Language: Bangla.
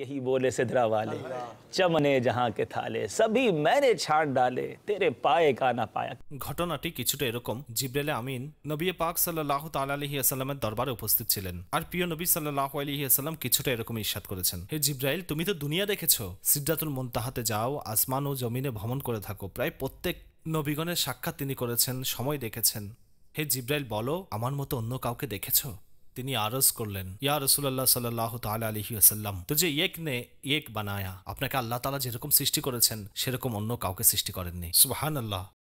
यही बोले सिदरा वाले চমনে জাহাকে থালে সবই মেনে ছাড় ডালে তেরে পায়ে কানা পায়া ঘটনাটি কিছুটা এরকম জিব্রাইল আমিন নবী পাক সাল্লাল্লাহু তাআলা আলাইহি ওয়াসাল্লামের দরবারে উপস্থিত ছিলেন আর প্রিয় নবী সাল্লাল্লাহু আলাইহি ওয়াসাল্লাম কিছুটা এরকম ইরশাদ করেছেন হে জিব্রাইল তুমি তো দুনিয়া দেখেছো সিদ্দাতুল মুনতাহাতে যাও আসমান ও জমিনে ভ্রমণ করে থাকো প্রায় প্রত্যেক নবীগণের সাক্ষাৎ তিনি করেছেন সময় দেখেছেন হে জিব্রাইল বলো আমার মতো অন্য কাউকে দেখেছো তিনি আরজ করলেন ইয়া রসুল্লাহ সাল্লাহ তাল আলহি আসাল্লাম তো যে এক নে এক বানায়া আপনাকে আল্লাহ তালা যেরকম সৃষ্টি করেছেন সেরকম অন্য কাউকে সৃষ্টি করেননি সুহান আল্লাহ